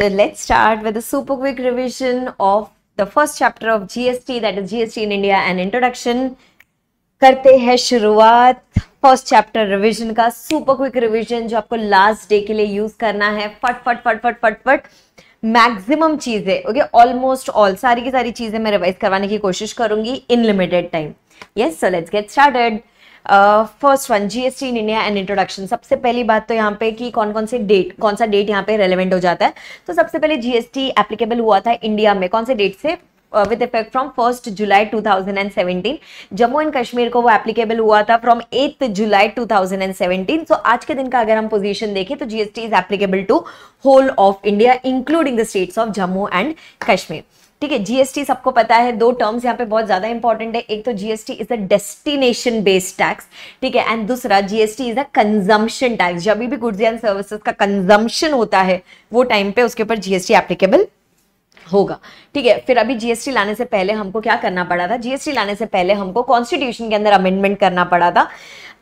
So let's start with a super quick revision of the first chapter of GST that is GST in India an introduction. करते हैं शुरुआत first chapter revision का super quick revision जो आपको last day के लिए use करना है फट फट फट फट फट फट मैक्सिमम चीजें ओके ऑलमोस्ट ऑल सारी की सारी चीजें मैं रिवाइज करवाने की कोशिश करूंगी in limited time yes so let's get started first one GST in India and introduction सबसे पहली बात तो यहाँ पे कि कौन कौन से डेट कौन सा डेट यहाँ पे रेलिवेंट हो जाता है तो सबसे पहले जीएसटी एप्लीकेबल हुआ था इंडिया में कौन से डेट से with effect from first July 2017 Jammu and Kashmir को वो एप्लीकेबल हुआ था फ्रॉम एथ जुलाई 2017 सो so, आज के दिन का अगर हम पोजीशन देखें तो GST is applicable to whole of India including the states of Jammu and Kashmir ठीक है जीएसटी सबको पता है दो टर्म्स यहाँ पे बहुत ज्यादा इंपॉर्टेंट है एक तो GST is a destination based tax ठीक है एंड दूसरा GST is a consumption tax जब भी गुड्स एंड सर्विसेज का कंजम्पशन होता है वो टाइम पे उसके ऊपर जीएसटी एप्लीकेबल होगा ठीक है फिर अभी जीएसटी लाने से पहले हमको क्या करना पड़ा था जीएसटी लाने से पहले हमको कॉन्स्टिट्यूशन के अंदर अमेंडमेंट करना पड़ा था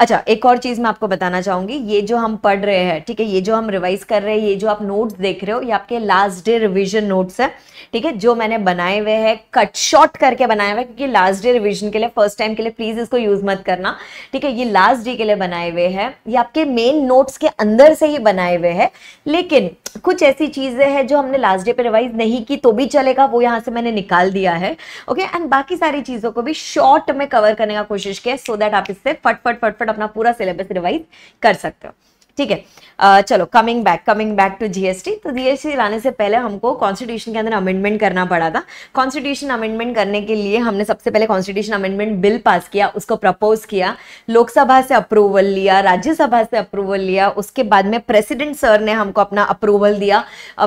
अच्छा एक और चीज़ मैं आपको बताना चाहूंगी ये जो हम पढ़ रहे हैं ठीक है ये जो हम रिवाइज कर रहे हैं ये जो आप नोट्स देख रहे हो ये आपके लास्ट डे रिविजन नोट्स है ठीक है जो मैंने बनाए हुए हैं कट शॉर्ट करके बनाए हुए क्योंकि लास्ट डे रिविजन के लिए फर्स्ट टाइम के लिए प्लीज़ इसको यूज़ मत करना ठीक है ये लास्ट डे के लिए बनाए हुए है ये आपके मेन नोट्स के अंदर से ही बनाए हुए है लेकिन कुछ ऐसी चीज़ें हैं जो हमने लास्ट डे पर रिवाइज नहीं की तो भी चलेगा वो यहाँ से मैंने निकाल दिया है ओके एंड बाकी सारी चीज़ों को भी शॉर्ट में कवर करने का कोशिश किया सो दैट आप इससे फटफट फटफट फटाफट अपना पूरा सिलेबस रिवाइज कर सकते हो ठीक है चलो coming back coming back to GST तो जीएसटी लाने से पहले हमको कॉन्स्टिट्यूशन के अंदर अमेंडमेंट करना पड़ा था कॉन्स्टिट्यूशन अमेंडमेंट करने के लिए हमने सबसे पहले कॉन्स्टिट्यूशन अमेंडमेंट बिल पास किया उसको प्रपोज किया लोकसभा से अप्रूवल लिया राज्यसभा से अप्रूवल लिया उसके बाद में प्रेसिडेंट सर ने हमको अपना अप्रूवल दिया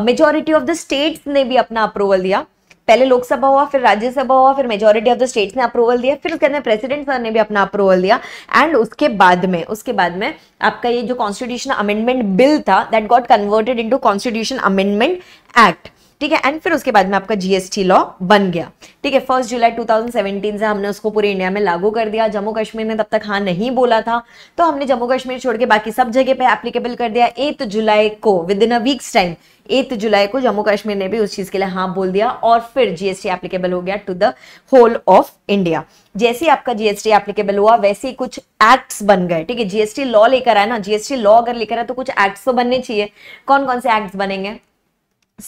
मेजोरिटी ऑफ द स्टेट्स ने भी अपना अप्रूवल दिया पहले लोकसभा हुआ फिर राज्यसभा हुआ फिर मेजोरिटी ऑफ द स्टेट्स ने अप्रूवल दिया फिर उसके अंदर प्रेसिडेंट सर ने भी अपना अप्रूवल दिया एंड उसके बाद में उसके बाद में आपका ये जो कॉन्स्टिट्यूशन अमेंडमेंट बिल था that got converted into constitution amendment act ठीक है एंड फिर उसके बाद में आपका जीएसटी लॉ बन गया ठीक है फर्स्ट जुलाई 2017 से हमने उसको पूरे इंडिया में लागू कर दिया जम्मू कश्मीर ने तब तक हाँ नहीं बोला था तो हमने जम्मू कश्मीर छोड़ के बाकी सब जगह पे एप्लीकेबल कर दिया एट जुलाई को within a weeks time eighth July को जम्मू कश्मीर ने भी उस चीज के लिए हाँ बोल दिया और फिर जीएसटी एप्लीकेबल हो गया to the whole of India जैसे आपका जीएसटी एप्लीकेबल हुआ वैसे ही कुछ एक्ट्स बन गए ठीक है जीएसटी लॉ लेकर आए ना जीएसटी लॉ अगर लेकर आए तो कुछ एक्ट्स तो बनने चाहिए कौन कौन से एक्ट्स बनेंगे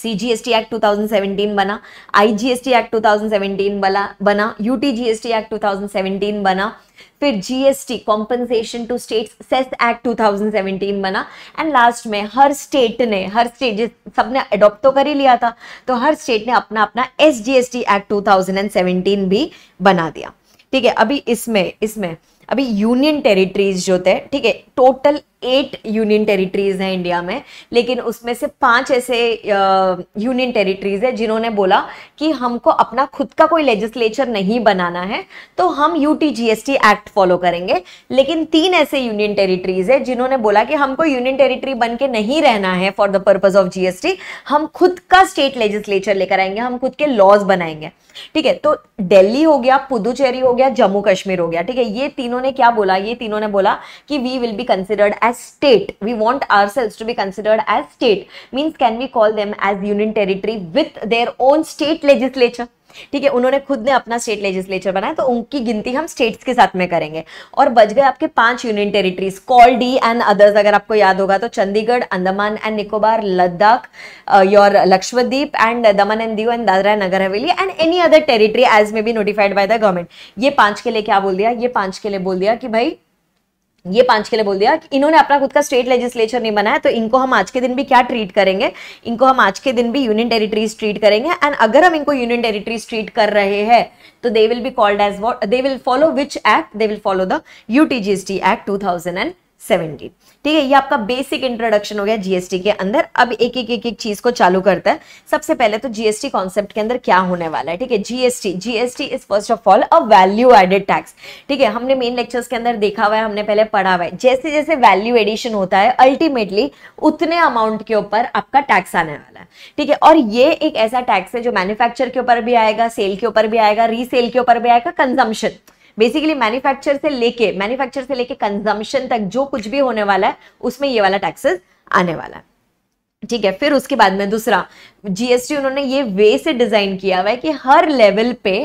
C G S T act 2017 बना I G S T act 2017 बना बना U T G S T act 2017 बना फिर G S T compensation to states cess act 2017 बना एंड लास्ट में हर स्टेट ने हर स्टेट सबने अडोप्ट तो कर ही लिया था तो हर स्टेट ने अपना अपना S G S T act 2017 भी बना दिया ठीक है अभी इसमें इसमें अभी यूनियन टेरिटरीज जो थे ठीक है टोटल एट यूनियन टेरिटरीज हैं इंडिया में लेकिन उसमें से पांच ऐसे यूनियन टेरिटरीज है जिन्होंने बोला कि हमको अपना खुद का कोई लेजिस्लेचर नहीं बनाना है तो हम यू टी एक्ट फॉलो करेंगे लेकिन तीन ऐसे यूनियन टेरिटरीज है जिन्होंने बोला कि हमको यूनियन टेरिटरी बन के नहीं रहना है for the purpose of GST हम खुद का स्टेट लेजिस्लेचर लेकर आएंगे हम खुद के लॉज बनाएंगे ठीक है तो दिल्ली हो गया पुदुचेरी हो गया जम्मू कश्मीर हो गया ठीक है ये तीन तीनों ने क्या बोला ये तीनों ने बोला कि we will be considered as state we want ourselves to be considered as state means can we call them as union territory with their own state legislature ठीक है उन्होंने खुद ने अपना स्टेट लेजिस्लेचर बनाया तो उनकी गिनती हम स्टेट्स के साथ में करेंगे और बच गए आपके पांच union territories call D and others अगर आपको याद होगा तो Chandigarh Andaman and Nicobar Ladakh your Lakshadweep and Daman and Diu and Dadra Nagar Haveli and any other territory as may be notified by the government ये पांच के लिए क्या बोल दिया ये पांच के लिए बोल दिया कि भाई ये पांच के लिए बोल दिया कि इन्होंने अपना खुद का स्टेट लेजिस्लेचर नहीं बनाया तो इनको हम आज के दिन भी क्या ट्रीट करेंगे इनको हम आज के दिन भी यूनियन टेरिटरीज ट्रीट करेंगे एंड अगर हम इनको यूनियन टेरिटरीज ट्रीट कर रहे हैं तो they will be called as what they will follow which act they will follow the T act two thousand and seventeen ठीक है ये आपका बेसिक इंट्रोडक्शन हो गया जीएसटी के अंदर अब एक एक एक एक चीज को चालू करता है सबसे पहले तो जीएसटी कॉन्सेप्ट के अंदर क्या होने वाला है ठीक है GST GST is first of all a value added tax ठीक है हमने मेन लेक्चर्स के अंदर देखा हुआ है हमने पहले पढ़ा हुआ है जैसे जैसे वैल्यू एडिशन होता है अल्टीमेटली उतने अमाउंट के ऊपर आपका टैक्स आने वाला है ठीक है और ये एक ऐसा टैक्स है जो मैन्युफैक्चर के ऊपर भी आएगा सेल के ऊपर भी आएगा रीसेल के ऊपर भी आएगा कंजम्पशन बेसिकली मैन्युफैक्चर से लेके मैन्युफैक्चर से लेके कंजम्पशन तक जो कुछ भी होने वाला है उसमें ये वाला टैक्सेस आने वाला है ठीक है फिर उसके बाद में दूसरा जीएसटी उन्होंने ये वे से डिजाइन किया हुआ है कि हर लेवल पे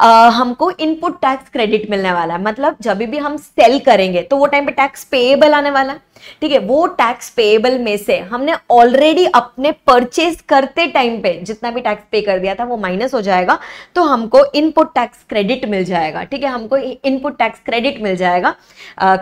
आ, हमको इनपुट टैक्स क्रेडिट मिलने वाला है मतलब जब भी हम सेल करेंगे तो वो टाइम पे टैक्स पेएबल आने वाला है ठीक है वो टैक्स पेएबल में से हमने ऑलरेडी अपने परचेज करते टाइम पे जितना भी टैक्स पे कर दिया था वो माइनस हो जाएगा तो हमको इनपुट टैक्स क्रेडिट मिल जाएगा ठीक है हमको इनपुट टैक्स क्रेडिट मिल जाएगा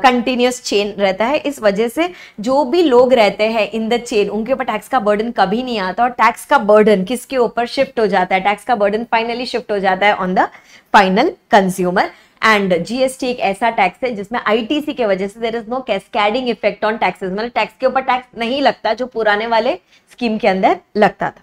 कंटिन्यूस चेन रहता है इस वजह से जो भी लोग रहते हैं इन द चेन उनके ऊपर टैक्स का बर्डन कभी नहीं आता और टैक्स का बर्डन किसके ऊपर शिफ्ट हो जाता है टैक्स का बर्डन फाइनली शिफ्ट हो जाता है on the final consumer and GST एक ऐसा टैक्स है जिसमें आईटीसी के वजह से there is no cascading effect on taxes मतलब टैक्स के ऊपर टैक्स नहीं लगता जो पुराने वाले स्कीम के अंदर लगता था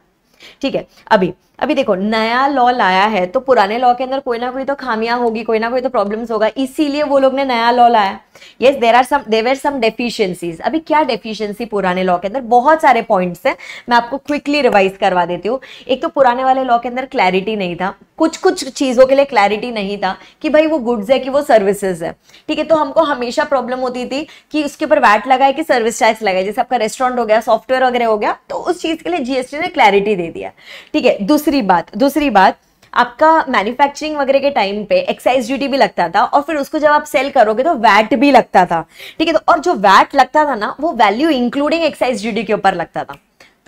ठीक है अभी अभी देखो नया लॉ लाया है तो पुराने लॉ के अंदर कोई ना कोई तो खामियां होगी कोई ना कोई तो प्रॉब्लम्स होगा इसीलिए वो लोग ने नया लॉ लाया yes there are some there some deficiencies अभी क्या डेफिशिएंसी पुराने लॉ के अंदर बहुत सारे पॉइंट्स हैं मैं आपको क्विकली रिवाइज करवा देती हूँ एक तो पुराने वाले लॉ के अंदर क्लैरिटी नहीं था कुछ कुछ चीज़ों के लिए क्लैरिटी नहीं था कि भाई वो गुड्स है कि वो सर्विसेज है ठीक है तो हमको हमेशा प्रॉब्लम होती थी कि उसके ऊपर वैट लगाए कि सर्विस टैक्स लगाए जैसे आपका रेस्टोरेंट हो गया सॉफ्टवेयर वगैरह हो गया तो उस चीज़ के लिए जीएसटी ने क्लैरिटी दे दिया ठीक है दूसरी दूसरी बात दूसरी बात आपका मैन्युफैक्चरिंग वगैरह के टाइम पे एक्साइज ड्यूटी भी लगता था और फिर उसको जब आप सेल करोगे तो वैट भी लगता था ठीक है तो और जो वैट लगता था ना वो वैल्यू इंक्लूडिंग एक्साइज ड्यूटी के ऊपर लगता था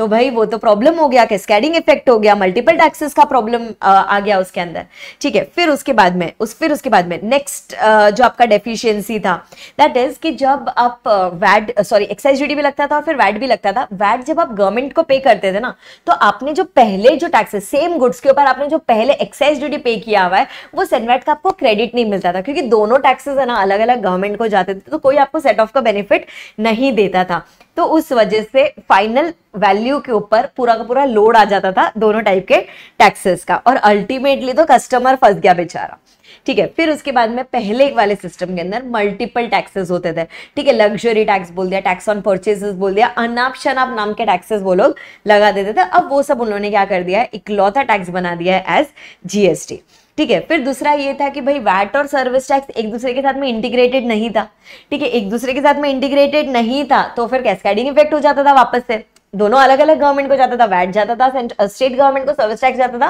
तो भाई वो तो प्रॉब्लम हो गया कैस्केडिंग इफेक्ट हो गया मल्टीपल टैक्सेस का प्रॉब्लम आ गया उसके अंदर ठीक है फिर उसके बाद में उस फिर उसके बाद में नेक्स्ट जो आपका डेफिशिएंसी था दैट इज कि जब आप वैट सॉरी एक्साइज ड्यूटी भी लगता था और फिर वैट भी लगता था वैट जब आप गवर्नमेंट को पे करते थे ना तो आपने जो पहले जो टैक्सेस सेम गुड्स के ऊपर आपने जो पहले एक्साइज ड्यूटी पे किया हुआ है वो सेनवैट का आपको क्रेडिट नहीं मिलता था क्योंकि दोनों टैक्सेस है ना अलग अलग गवर्नमेंट को जाते थे तो कोई आपको सेट ऑफ का बेनिफिट नहीं देता था तो उस वजह से फाइनल वैल्यू के ऊपर पूरा का पूरा लोड आ जाता था दोनों टाइप के टैक्सेस का और अल्टीमेटली तो कस्टमर फंस गया बेचारा ठीक है फिर उसके बाद में पहले एक वाले सिस्टम के अंदर मल्टीपल टैक्सेस होते थे ठीक है लग्जरी टैक्स बोल दिया टैक्स ऑन परचेजेस बोल दिया अनाप शनाप नाम के टैक्सेस वो लोग लगा देते थे अब वो सब उन्होंने क्या कर दिया इकलौता टैक्स बना दिया है एज जीएसटी ठीक है फिर दूसरा ये था कि भाई वैट और सर्विस टैक्स एक दूसरे के साथ में इंटीग्रेटेड नहीं था ठीक है एक दूसरे के साथ में इंटीग्रेटेड नहीं था तो फिर कैस्कैडिंग इफेक्ट हो जाता था वापस से दोनों अलग अलग गवर्नमेंट को जाता था वैट जाता था स्टेट गवर्नमेंट को सर्विस टैक्स जाता था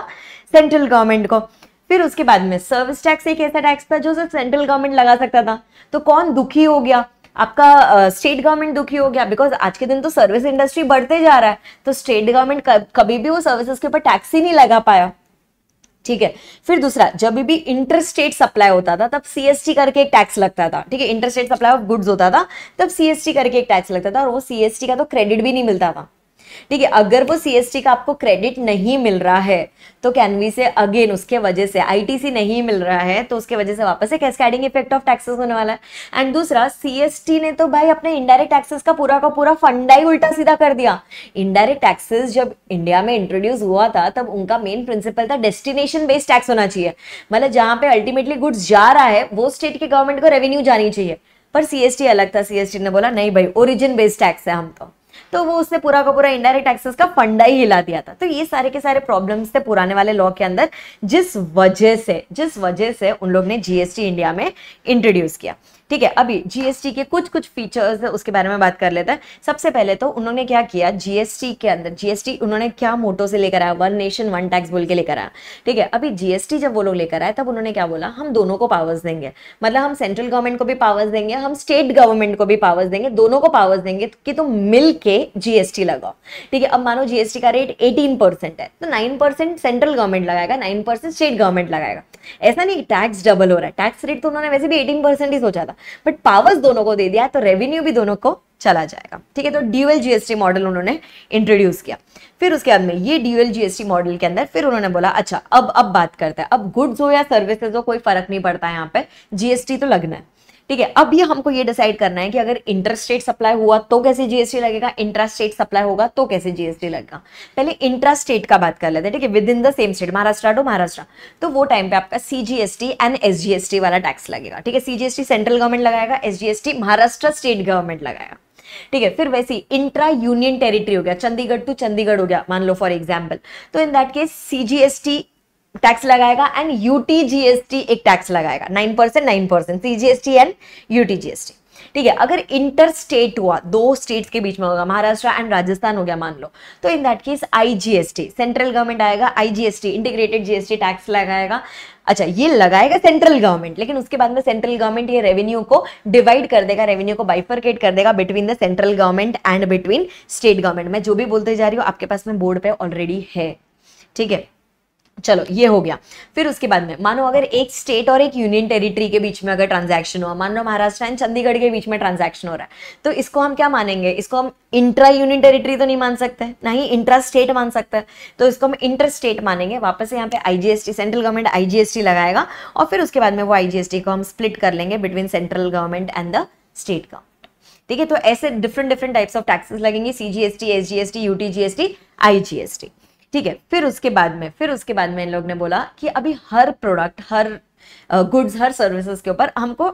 सेंट्रल गवर्नमेंट को फिर उसके बाद में सर्विस टैक्स एक ऐसा टैक्स था जो सिर्फ सेंट्रल गवर्नमेंट लगा सकता था तो कौन दुखी हो गया आपका स्टेट uh, गवर्नमेंट दुखी हो गया बिकॉज आज के दिन तो सर्विस इंडस्ट्री बढ़ते जा रहा है तो स्टेट गवर्नमेंट कभी भी वो सर्विसेज के ऊपर टैक्स ही नहीं लगा पाया ठीक है फिर दूसरा जब भी इंटरस्टेट सप्लाई होता था तब सीएसटी करके एक टैक्स लगता था ठीक है इंटरस्टेट सप्लाई ऑफ गुड्स होता था तब सीएसटी करके एक टैक्स लगता था और वो सीएसटी का तो क्रेडिट भी नहीं मिलता था ठीक है अगर वो सीएसटी का आपको क्रेडिट नहीं मिल रहा है तो कैनवी से अगेन उसके वजह से आईटीसी नहीं मिल रहा है तो उसके वजह से वापस से कैस्कैडिंग इफेक्ट ऑफ टैक्सेस होने वाला है एंड दूसरा सीएसटी ने तो भाई अपने इंडायरेक्ट टैक्सेस का पूरा का पूरा फंडा ही उल्टा सीधा कर दिया इंडायरेक्ट टैक्सेस जब इंडिया में इंट्रोड्यूस हुआ था तब उनका मेन प्रिंसिपल था डेस्टिनेशन बेस्ड टैक्स होना चाहिए मतलब जहां पे अल्टीमेटली गुड्स जा रहा है वो स्टेट के गवर्नमेंट को रेवेन्यू जानी चाहिए पर सीएसटी अलग था सीएसटी ने बोला नहीं भाई ओरिजिन बेस्ड टैक्स है हम तो तो वो उसने पूरा का पूरा इंडायरेक्ट टैक्सेस का फंडा ही हिला दिया था तो ये सारे के सारे प्रॉब्लम्स थे पुराने वाले लॉ के अंदर जिस वजह से जिस वजह से उन लोग ने जीएसटी इंडिया में इंट्रोड्यूस किया ठीक है अभी जीएसटी के कुछ कुछ फीचर्स उसके बारे में बात कर लेते हैं सबसे पहले तो उन्होंने क्या किया जीएसटी के अंदर जीएसटी उन्होंने क्या मोटो से लेकर आया वन नेशन वन टैक्स बोल के लेकर आया ठीक है अभी जीएसटी जब वो लोग लेकर आए तब उन्होंने क्या बोला हम दोनों को पावर्स देंगे मतलब हम सेंट्रल गवर्नमेंट को भी पावर्स देंगे हम स्टेट गवर्नमेंट को भी पावर्स देंगे दोनों को पावर्स देंगे कि तुम मिल जीएसटी लगाओ ठीक है अब मानो जीएसटी का रेट एटीन परसेंट है तो नाइन परसेंट सेंट्रल गवर्नमेंट लगाएगा नाइन परसेंट स्टेट गवर्नमेंट लगाएगा ऐसा नहीं टैक्स डबल हो रहा है टैक्स रेट तो उन्होंने वैसे भी एटीन परसेंट ही सोचा था बट पावर्स दोनों को दे दिया तो रेवेन्यू भी दोनों को चला जाएगा ठीक है तो ड्यूएल जीएसटी मॉडल उन्होंने इंट्रोड्यूस किया फिर उसके बाद में ये ड्यूएल जीएसटी मॉडल के अंदर फिर उन्होंने बोला अच्छा अब अब बात करते हैं अब गुड्स हो या सर्विसेज हो कोई फर्क नहीं पड़ता है यहाँ पे जीएसटी तो लगना है ठीक है अब ये हमको ये डिसाइड करना है कि अगर इंटरस्टेट सप्लाई हुआ तो कैसे जीएसटी लगेगा इंटरस्टेट सप्लाई होगा तो कैसे जीएसटी लगेगा पहले इंट्रास्टेट का बात कर लेते हैं ठीक है within the same state Maharashtra to Maharashtra तो वो टाइम पे आपका सीजीएसटी एंड एसजीएसटी वाला टैक्स लगेगा ठीक है सीजीएसटी सेंट्रल गवर्नमेंट लगाएगा एसजीएसटी महाराष्ट्र स्टेट गवर्नमेंट लगाएगा ठीक है फिर वैसी इंट्रा यूनियन टेरिटरी हो गया चंडीगढ़ टू चंडीगढ़ हो गया मान लो फॉर एग्जाम्पल तो in that case CGST tax लगाएगा एंड यूटीजीएसटी एक टैक्स लगाएगा nine percent nine percent CGST and UTGST ठीक है अगर इंटर स्टेट हुआ दो स्टेट्स के बीच में होगा महाराष्ट्र एंड राजस्थान हो गया मान लो तो in that case IGST central government आएगा आईजीएसटी इंटीग्रेटेड जीएसटी टैक्स लगाएगा अच्छा ये लगाएगा सेंट्रल गवर्नमेंट लेकिन उसके बाद में सेंट्रल गवर्नमेंट ये रेवेन्यू को डिवाइड कर देगा रेवेन्यू को बाइफरकेट कर देगा between the central government and between state government मैं जो भी बोलते जा रही हूँ आपके पास में बोर्ड पे ऑलरेडी है ठीक है चलो ये हो गया फिर उसके बाद में मानो अगर एक स्टेट और एक यूनियन टेरिटरी के बीच में अगर ट्रांजैक्शन हुआ मान लो महाराष्ट्र एंड चंडीगढ़ के बीच में ट्रांजैक्शन हो रहा है तो इसको हम क्या मानेंगे इसको हम इंट्रा यूनियन टेरिटरी तो नहीं मान सकते ना ही इंट्रा स्टेट मान सकते हैं तो इसको हम इंटर स्टेट मानेंगे वापस यहाँ पे आईजीएसटी सेंट्रल गवर्नमेंट आईजीएसटी लगाएगा और फिर उसके बाद में वो आईजीएसटी को हम स्प्लिट कर लेंगे between central government and the state का ठीक है तो ऐसे different different types of taxes लगेंगे सीजीएसटी एसजीएसटी यूटीजीएसटी आईजीएसटी ठीक है फिर उसके बाद में फिर उसके बाद में इन लोग ने बोला कि अभी हर प्रोडक्ट हर गुड्स हर सर्विसेज के ऊपर हमको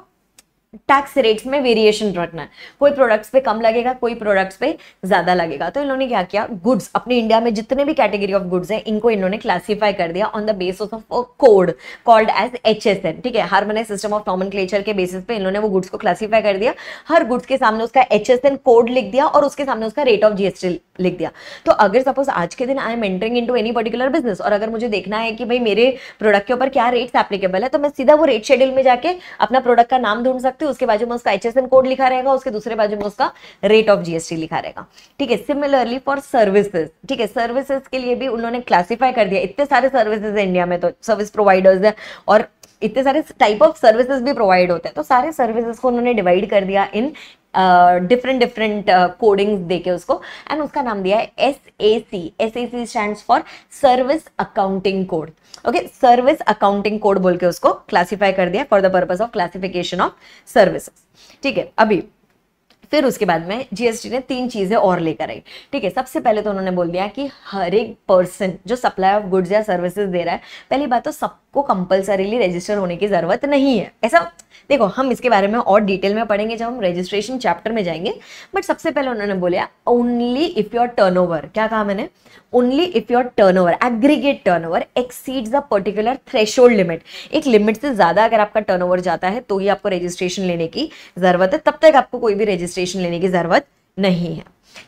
टैक्स रेट्स में वेरिएशन रखना है कोई प्रोडक्ट्स पे कम लगेगा कोई प्रोडक्ट्स पे ज़्यादा लगेगा तो इन्होंने क्या किया गुड्स अपने इंडिया में जितने भी कैटेगरी ऑफ गुड्स हैं इनको इन्होंने क्लासिफाई कर दिया on the basis of code called as H S N ठीक है हारमोनाइज सिस्टम ऑफ कॉमन क्लेचर के बेसिस पे इन्होंने वो गुड्स को क्लासीफाई कर दिया हर गुड्स के सामने उसका एच एस एन कोड लिख दिया और उसके सामने उसका रेट ऑफ जीएसटी लिख दिया तो अगर सपोज आज के दिन I am entering into any particular business और अगर मुझे देखना है कि भाई मेरे प्रोडक्ट के ऊपर क्या रेट्स एप्लीकेबल है तो मैं सीधा वो रेट शेड्यूल में जाके अपना प्रोडक्ट का नाम ढूंढ सकती हूँ उसके बाजू में उसका एच कोड लिखा रहेगा उसके दूसरे बाजू में उसका रेट ऑफ जीएसटी लिखा रहेगा ठीक है सिमिलरली फॉर सर्विसेज ठीक है सर्विसेज के लिए भी उन्होंने क्लासीफाई कर दिया इतने सारे सर्विसेज है इंडिया में तो सर्विस प्रोवाइडर्स है और इतने सारे टाइप ऑफ सर्विसेज भी प्रोवाइड होते हैं तो सारे सर्विसेज को उन्होंने डिवाइड कर दिया इन डिफरेंट डिफरेंट कोडिंग देके उसको एंड उसका नाम दिया है S A C S A C stand for service accounting code okay service accounting code बोल के उसको क्लासीफाई कर दिया for the purpose of classification of services ठीक है अभी फिर उसके बाद में जीएसटी ने तीन चीज़ें और लेकर आई ठीक है सबसे पहले तो उन्होंने बोल दिया कि हर एक पर्सन जो सप्लाई ऑफ गुड्स या सर्विसेज दे रहा है पहली बात तो सब को कंपलसरीली रजिस्टर होने की ज़रूरत नहीं है ऐसा देखो हम इसके बारे में और डिटेल में पढ़ेंगे जब हम रजिस्ट्रेशन चैप्टर में जाएंगे बट सबसे पहले उन्होंने बोला ओनली इफ योर टर्नओवर क्या कहा मैंने only if your turnover aggregate turnover exceeds a particular threshold limit एक लिमिट से ज़्यादा अगर आपका टर्नओवर जाता है तो ही आपको रजिस्ट्रेशन लेने की ज़रूरत है तब तक आपको कोई भी रजिस्ट्रेशन लेने की ज़रूरत नहीं है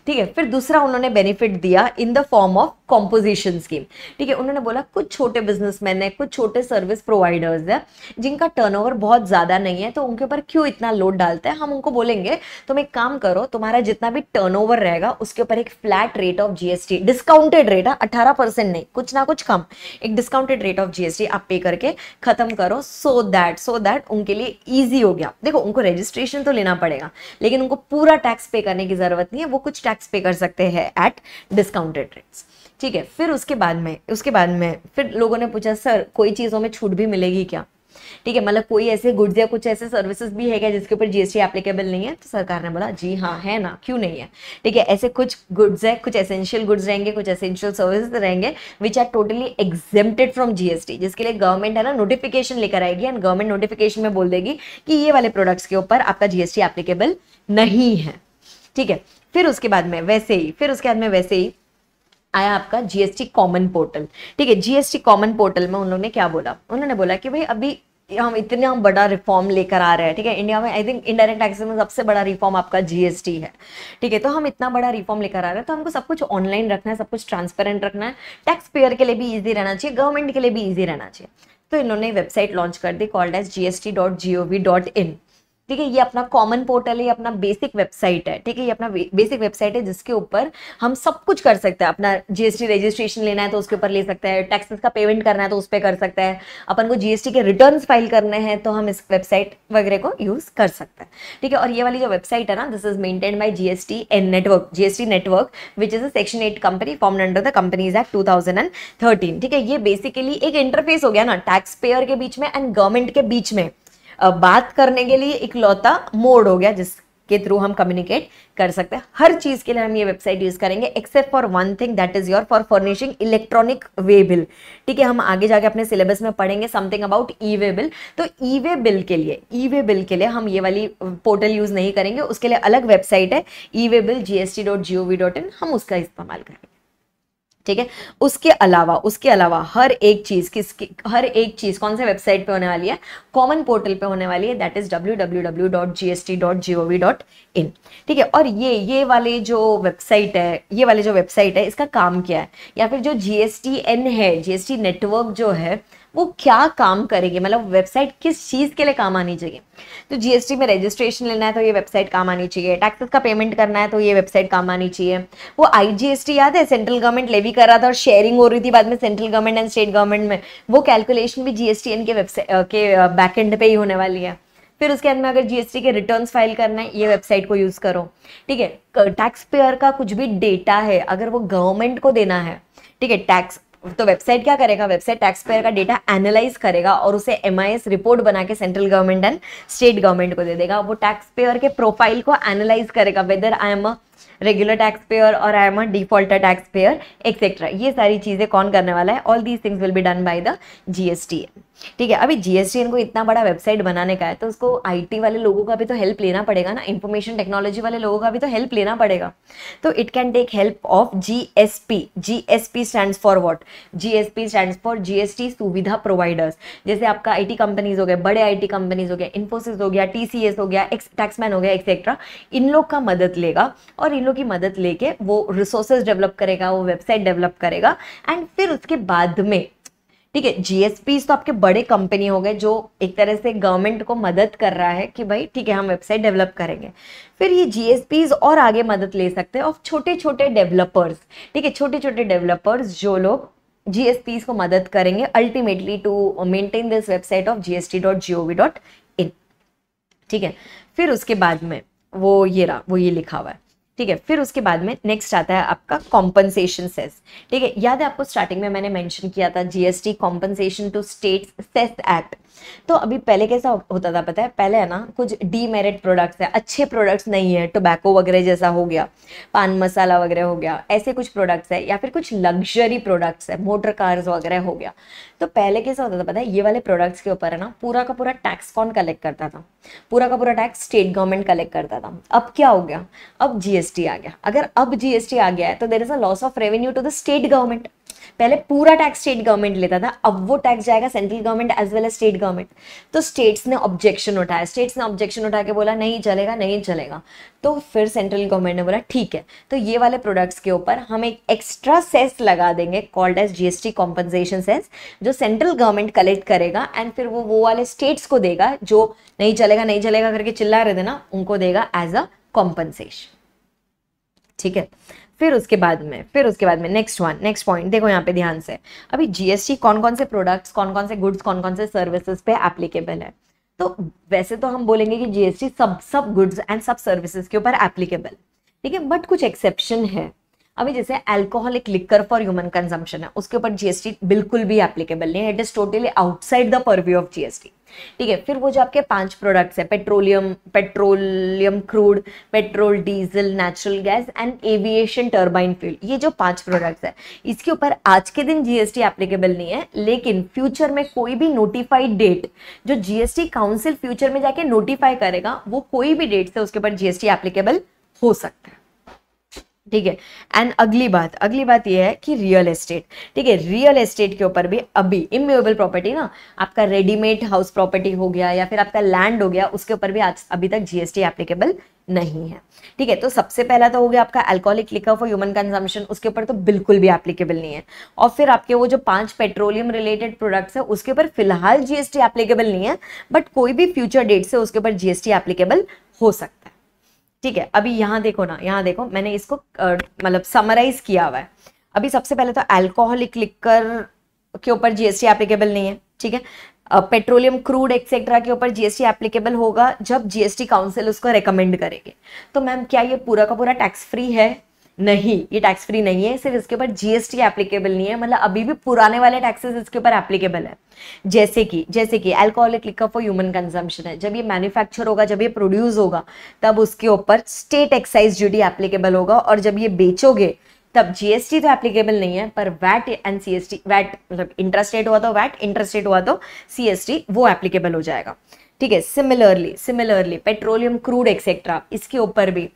ठीक है फिर दूसरा उन्होंने बेनिफिट दिया in the form of composition scheme ठीक है उन्होंने बोला कुछ छोटे बिजनेसमैन है कुछ छोटे सर्विस प्रोवाइडर्स है जिनका टर्नओवर बहुत ज़्यादा नहीं है तो उनके ऊपर क्यों इतना लोड डालते हैं हम उनको बोलेंगे तुम एक काम करो तुम्हारा जितना भी टर्न रहेगा उसके ऊपर एक flat rate of GST discounted rate है अठारह नहीं कुछ ना कुछ कम एक डिस्काउंटेड रेट ऑफ जीएसटी आप पे करके खत्म करो सो दैट सो दैट उनके लिए ईजी हो गया देखो उनको रजिस्ट्रेशन तो लेना पड़ेगा लेकिन उनको पूरा टैक्स पे करने की जरूरत नहीं है वो कुछ कुछ टैक्स पे कर सकते हैं एट डिस्काउंटेड रेट्स ठीक है फिर उसके बाद में उसके बाद में फिर लोगों ने पूछा सर कोई चीज़ों में छूट भी मिलेगी क्या ठीक है मतलब कोई ऐसे गुड्स या कुछ ऐसे सर्विसेज भी है क्या जिसके ऊपर जीएसटी एप्लीकेबल नहीं है तो सरकार ने बोला जी हाँ है ना क्यों नहीं है ठीक है ऐसे कुछ गुड्स है कुछ एसेंशियल गुड्स रहेंगे कुछ एसेंशियल सर्विसेज रहेंगे which are totally exempted from GST जिसके लिए गवर्नमेंट है ना नोटिफिकेशन लेकर आएगी एंड गवर्नमेंट नोटिफिकेशन में बोल देगी कि ये वाले प्रोडक्ट्स के ऊपर आपका जीएसटी एप्लीकेबल नहीं है ठीक है फिर उसके बाद में वैसे ही फिर उसके बाद में वैसे ही आया आपका जीएसटी कॉमन पोर्टल ठीक है जीएसटी कॉमन पोर्टल में उन्होंने क्या बोला उन्होंने बोला कि भाई अभी हम इतना बड़ा रिफॉर्म लेकर आ रहे हैं ठीक है इंडिया में आई थिंक इनडायरेक्ट टैक्सेस में सबसे बड़ा रिफॉर्म आपका जीएसटी है ठीक है तो हम इतना बड़ा रिफॉर्म लेकर आ रहे हैं तो हमको सब कुछ ऑनलाइन रखना है सब कुछ ट्रांसपेरेंट रखना है टैक्स पेयर के लिए भी ईजी रहना चाहिए गवर्नमेंट के लिए भी ईजी रहना चाहिए तो इन्होंने वेबसाइट लॉन्च कर दी called as GST dot G O V dot in ठीक है ये अपना कॉमन पोर्टल है ये अपना बेसिक वेबसाइट है ठीक है ये अपना बेसिक वेबसाइट है जिसके ऊपर हम सब कुछ कर सकते हैं अपना जीएसटी रजिस्ट्रेशन लेना है तो उसके ऊपर ले सकते हैं टैक्सेस का पेमेंट करना है तो उस पर कर सकते हैं अपन को जीएसटी के रिटर्न फाइल करने हैं तो हम इस वेबसाइट वगैरह को यूज कर सकते हैं ठीक है और ये वाली जो वेबसाइट है ना this is maintain by GST and network GST network which is a section eight company form under the companies act two ठीक है ये बेसिकली एक इंटरफेस हो गया ना टैक्स पेयर के बीच में एंड गवर्नमेंट के बीच में बात करने के लिए इकलौता मोड हो गया जिस के थ्रू हम कम्युनिकेट कर सकते हैं हर चीज़ के लिए हम ये वेबसाइट यूज़ करेंगे except for one thing that is your for furnishing electronic way bill ठीक है हम आगे जाके अपने सिलेबस में पढ़ेंगे something about e way bill तो ई वे बिल के लिए ई वे बिल के लिए हम ये वाली पोर्टल यूज़ नहीं करेंगे उसके लिए अलग वेबसाइट है e way bill G S T dot G O V dot in हम उसका इस्तेमाल करेंगे ठीक है उसके अलावा उसके अलावा हर एक चीज़ किसकी हर एक चीज़ कौन से वेबसाइट पे होने वाली है कॉमन पोर्टल पे होने वाली है that is W W W dot G S T dot G O V dot in ठीक है और ये ये वाले जो वेबसाइट है ये वाले जो वेबसाइट है इसका काम क्या है या फिर जो जी एस टी एन है जी एस टी नेटवर्क जो है वो क्या काम करेगी मतलब वेबसाइट किस चीज़ के लिए काम आनी चाहिए तो जीएसटी में रजिस्ट्रेशन लेना है तो ये वेबसाइट काम आनी चाहिए टैक्सेस का पेमेंट करना है तो ये वेबसाइट काम आनी चाहिए वो आईजीएसटी याद है सेंट्रल गवर्नमेंट लेवी कर रहा था और शेयरिंग हो रही थी बाद में central government and state government में वो कैलकुलेशन भी जीएसटी के वेबसाइट के बैकेंड पे ही होने वाली है फिर उसके अंदर में अगर जीएसटी के रिटर्न्स फाइल करना है ये वेबसाइट को यूज़ करो ठीक है टैक्स पेयर का कुछ भी डेटा है अगर वो गवर्नमेंट को देना है ठीक है टैक्स तो वेबसाइट क्या करेगा वेबसाइट टैक्स पेयर का डेटा एनालाइज करेगा और उसे एम रिपोर्ट बना के central government and state government को दे देगा वो टैक्स पेयर के प्रोफाइल को एनालाइज करेगा whether I am a regular tax payer और I am a defaulter tax payer etcetera ये सारी चीज़ें कौन करने वाला है all these things will be done by the G ठीक है अभी जीएसटी इनको इतना बड़ा वेबसाइट बनाने का है तो उसको आईटी वाले लोगों का भी तो हेल्प लेना पड़ेगा ना इन्फॉर्मेशन टेक्नोलॉजी वाले लोगों का भी तो हेल्प लेना पड़ेगा तो it can take help of GSP GSP stand for what GSP stand for GST Suvidha providers जैसे आपका आई कंपनीज हो गए बड़े आई कंपनीज हो गए इन्फोसिस हो गया टीसीएस हो गया एक्स टैक्समैन हो गया एक्सेट्रा इन लोग का मदद लेगा और इन लोग की मदद लेके वो रिसोर्सेज डेवलप करेगा वो वेबसाइट डेवलप करेगा एंड फिर उसके बाद में ठीक है जीएसपी तो आपके बड़े कंपनी हो गए जो एक तरह से गवर्नमेंट को मदद कर रहा है कि भाई ठीक है हम वेबसाइट डेवलप करेंगे फिर ये जीएसपीज और आगे मदद ले सकते हैं और छोटे छोटे डेवलपर्स ठीक है छोटे छोटे डेवलपर्स जो लोग जीएसपी को मदद करेंगे ultimately to maintain this website of GST dot G O V dot in ठीक है फिर उसके बाद में वो ये रहा वो ये लिखा हुआ है ठीक है फिर उसके बाद में नेक्स्ट आता है आपका कॉम्पनसेशन सेस ठीक है याद है आपको स्टार्टिंग में मैंने मेंशन किया था GST compensation to state cess act तो अभी पहले कैसा होता था पता है पहले है ना कुछ डीमेरिट प्रोडक्ट्स है अच्छे प्रोडक्ट्स नहीं है टोबैको वगैरह जैसा हो गया पान मसाला वगैरह हो गया ऐसे कुछ प्रोडक्ट्स है या फिर कुछ लग्जरी प्रोडक्ट्स है मोटर कार्स वगैरह हो गया तो पहले कैसा होता था पता है ये वाले प्रोडक्ट्स के ऊपर है ना पूरा का पूरा टैक्स कौन कलेक्ट करता था पूरा का पूरा टैक्स स्टेट गवर्नमेंट कलेक्ट करता था अब क्या हो गया अब जीएसटी जीएसटी आ गया अगर अब जीएसटी आ गया है तो there is a loss of revenue to the state government पहले पूरा टैक्स स्टेट गवर्नमेंट लेता था अब वो टैक्स जाएगा central government as well as state government तो स्टेट्स ने ऑब्जेक्शन उठाया स्टेट्स ने ऑब्जेक्शन उठा के बोला नहीं चलेगा नहीं चलेगा तो फिर सेंट्रल गवर्नमेंट ने बोला ठीक है तो ये वाले प्रोडक्ट्स के ऊपर हम एक एक्स्ट्रा सेस लगा देंगे called as GST compensation cess जो सेंट्रल गवर्नमेंट कलेक्ट करेगा एंड फिर वो वो वाले स्टेट्स को देगा जो नहीं चलेगा नहीं चलेगा करके चिल्ला रहे थे ना उनको देगा एज अ कॉम्पनसेशन ठीक है फिर उसके बाद में फिर उसके बाद में नेक्स्ट वन नेक्स्ट पॉइंट देखो यहाँ पे ध्यान से अभी जीएसटी कौन कौन से प्रोडक्ट्स कौन कौन से गुड्स कौन कौन से सर्विसेज पे एप्लीकेबल है तो वैसे तो हम बोलेंगे कि जीएसटी सब सब गुड्स एंड सब सर्विसेज के ऊपर एप्लीकेबल ठीक है बट कुछ एक्सेप्शन है अभी जैसे alcoholic liquor for human consumption है उसके ऊपर जीएसटी बिल्कुल भी एप्लीकेबल नहीं है it is totally outside the purview of GST ठीक है फिर वो जो आपके पांच प्रोडक्ट्स है petroleum petroleum crude petrol diesel natural gas and aviation turbine fuel ये जो पांच प्रोडक्ट्स है इसके ऊपर आज के दिन जीएसटी एप्लीकेबल नहीं है लेकिन फ्यूचर में कोई भी नोटिफाइड डेट जो जीएसटी काउंसिल फ्यूचर में जाके नोटिफाई करेगा वो कोई भी डेट से उसके ऊपर जीएसटी एप्लीकेबल हो सकता है ठीक है एंड अगली बात अगली बात यह है कि रियल एस्टेट ठीक है रियल एस्टेट के ऊपर भी अभी इम्यूएबल प्रॉपर्टी ना आपका रेडीमेड हाउस प्रॉपर्टी हो गया या फिर आपका लैंड हो गया उसके ऊपर भी आज अभी तक जीएसटी एप्लीकेबल नहीं है ठीक है तो सबसे पहला तो हो गया आपका alcoholic liquor for human consumption उसके ऊपर तो बिल्कुल भी एप्लीकेबल नहीं है और फिर आपके वो जो पांच पेट्रोलियम रिलेटेड प्रोडक्ट्स है उसके ऊपर फिलहाल जीएसटी एप्लीकेबल नहीं है बट कोई भी फ्यूचर डेट से उसके ऊपर जीएसटी एप्लीकेबल हो सकता है ठीक है अभी यहाँ देखो ना यहाँ देखो मैंने इसको मतलब समराइज किया हुआ है अभी सबसे पहले तो अल्कोहलिक लिक्कर के ऊपर जीएसटी एप्लीकेबल नहीं है ठीक है पेट्रोलियम क्रूड एक्सेट्रा के ऊपर जीएसटी एप्लीकेबल होगा जब जीएसटी काउंसिल उसको रेकमेंड करेगी तो मैम क्या ये पूरा का पूरा टैक्स फ्री है नहीं ये टैक्स फ्री नहीं है सिर्फ इसके ऊपर जीएसटी एप्लीकेबल नहीं है मतलब अभी भी पुराने वाले टैक्सेस इसके ऊपर एप्लीकेबल है जैसे कि जैसे कि alcoholic liquor for human consumption है जब ये मैन्युफैक्चर होगा जब ये प्रोड्यूस होगा तब उसके ऊपर स्टेट एक्साइज ड्यूटी एप्लीकेबल होगा और जब ये बेचोगे तब जीएसटी तो एप्लीकेबल नहीं है पर वैट एंड सीएसटी वैट मतलब इंटरेस्ट रेट हुआ तो वैट इंटरेस्ट रेट हुआ तो सीएसटी वो एप्लीकेबल हो जाएगा ठीक है similarly similarly petroleum crude etcetera इसके ऊपर भी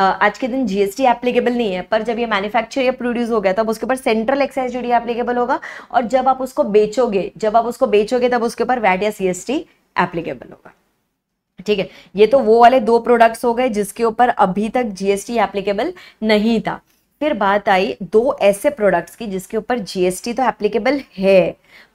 आज के दिन जीएसटी एप्लीकेबल नहीं है पर जब ये मैन्युफैक्चर या प्रोड्यूस हो गया तब उसके ऊपर सेंट्रल एक्साइज ड्यूटी एप्लीकेबल होगा और जब आप उसको बेचोगे जब आप उसको बेचोगे तब उसके ऊपर वैट या सीएसटी एप्लीकेबल होगा ठीक है ये तो वो वाले दो प्रोडक्ट्स हो गए जिसके ऊपर अभी तक जीएसटी एप्लीकेबल नहीं था फिर बात आई दो ऐसे प्रोडक्ट्स की जिसके ऊपर जीएसटी तो एप्लीकेबल है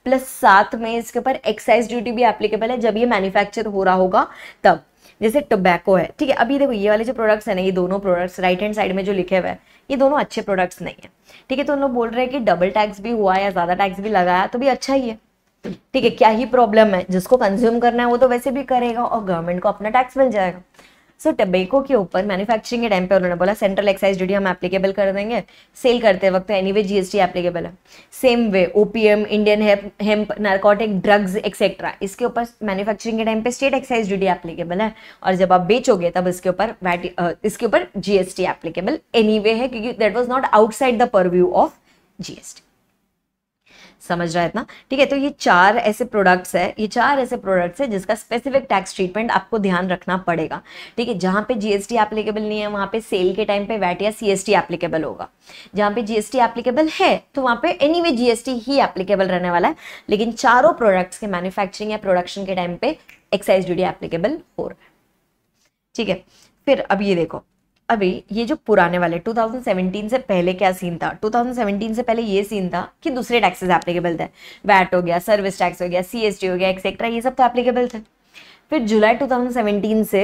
प्लस साथ में इसके ऊपर एक्साइज ड्यूटी भी एप्लीकेबल है जब ये मैन्युफैक्चर हो रहा होगा तब जैसे टोबैको है ठीक है अभी देखो ये वाले जो प्रोडक्ट्स है ना ये दोनों प्रोडक्ट्स राइट हैंड साइड में जो लिखे हुए हैं ये दोनों अच्छे प्रोडक्ट्स नहीं है ठीक है तो उन लोग बोल रहे हैं कि डबल टैक्स भी हुआ या ज़्यादा टैक्स भी लगाया तो भी अच्छा ही है ठीक है क्या ही प्रॉब्लम है जिसको कंज्यूम करना है वो तो वैसे भी करेगा और गवर्नमेंट को अपना टैक्स मिल जाएगा सो टबेको के ऊपर मैन्युफैक्चरिंग के टाइम पे उन्होंने बोला सेंट्रल एक्साइज ड्यूटी हम एप्लीकेबल कर देंगे सेल करते वक्त एनी वे जीएसटी एप्लीकेबल है same way opium Indian hemp narcotic drugs etcetera इसके ऊपर मैन्युफैक्चरिंग के टाइम पे स्टेट एक्साइज ड्यूटी एप्लीकेबल है और जब आप बेचोगे तब इसके ऊपर वैट इसके ऊपर जीएसटी एप्लीकेबल एनी वे है क्योंकि that was not outside the purview of GST समझ रहा है इतना ठीक है तो ये चार ऐसे प्रोडक्ट्स है ये चार ऐसे प्रोडक्ट्स है जिसका स्पेसिफिक टैक्स ट्रीटमेंट आपको ध्यान रखना पड़ेगा ठीक है जहां पे जीएसटी एप्लीकेबल नहीं है वहां पे सेल के टाइम पे वैट या सीएसटी एप्लीकेबल होगा जहां पे जीएसटी एप्लीकेबल है तो वहां पे एनी जीएसटी ही एप्लीकेबल रहने वाला है लेकिन चारों प्रोडक्ट्स के मैन्युफैक्चरिंग या प्रोडक्शन के टाइम पे एक्साइज ड्यूटी एप्लीकेबल हो रहा है ठीक है फिर अब ये देखो अभी ये जो पुराने वाले 2017 से पहले क्या सीन था 2017 से पहले ये सीन था कि दूसरे टैक्सेस एप्लीकेबल थे वैट हो गया सर्विस टैक्स हो गया सीएसटी हो गया एक्सेट्रा ये सब तो एप्लीकेबल थे फिर जुलाई 2017 से